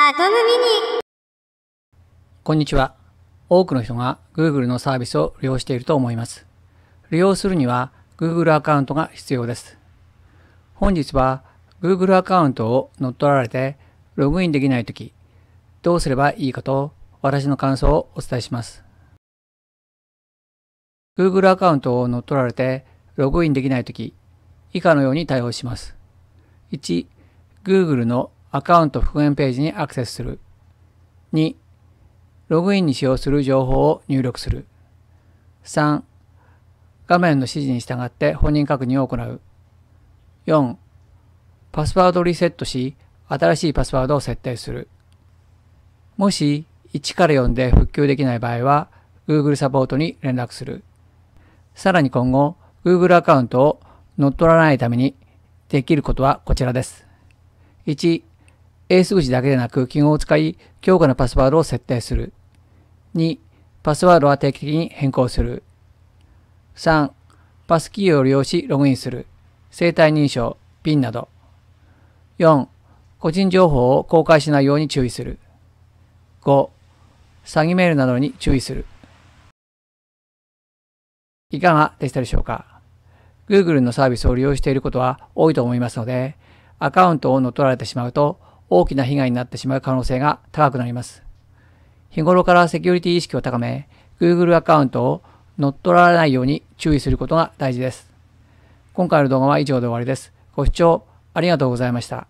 アトムミニこんにちは。多くの人が Google のサービスを利用していると思います。利用するには Google アカウントが必要です。本日は Google アカウントを乗っ取られてログインできないとき、どうすればいいかと私の感想をお伝えします。Google アカウントを乗っ取られてログインできないとき、以下のように対応します。1、Google のアカウント復元ページにアクセスする。2、ログインに使用する情報を入力する。3、画面の指示に従って本人確認を行う。4、パスワードをリセットし、新しいパスワードを設定する。もし、1から4で復旧できない場合は、Google サポートに連絡する。さらに今後、Google アカウントを乗っ取らないためにできることはこちらです。1、英数字だけでなく記号を使い強化のパスワードを設定する。2、パスワードは定期的に変更する。3、パスキーを利用しログインする。生体認証、PIN など。4、個人情報を公開しないように注意する。5、詐欺メールなどに注意する。いかがでしたでしょうか ?Google のサービスを利用していることは多いと思いますので、アカウントを乗っ取られてしまうと大きな被害になってしまう可能性が高くなります。日頃からセキュリティ意識を高め、Google アカウントを乗っ取られないように注意することが大事です。今回の動画は以上で終わりです。ご視聴ありがとうございました。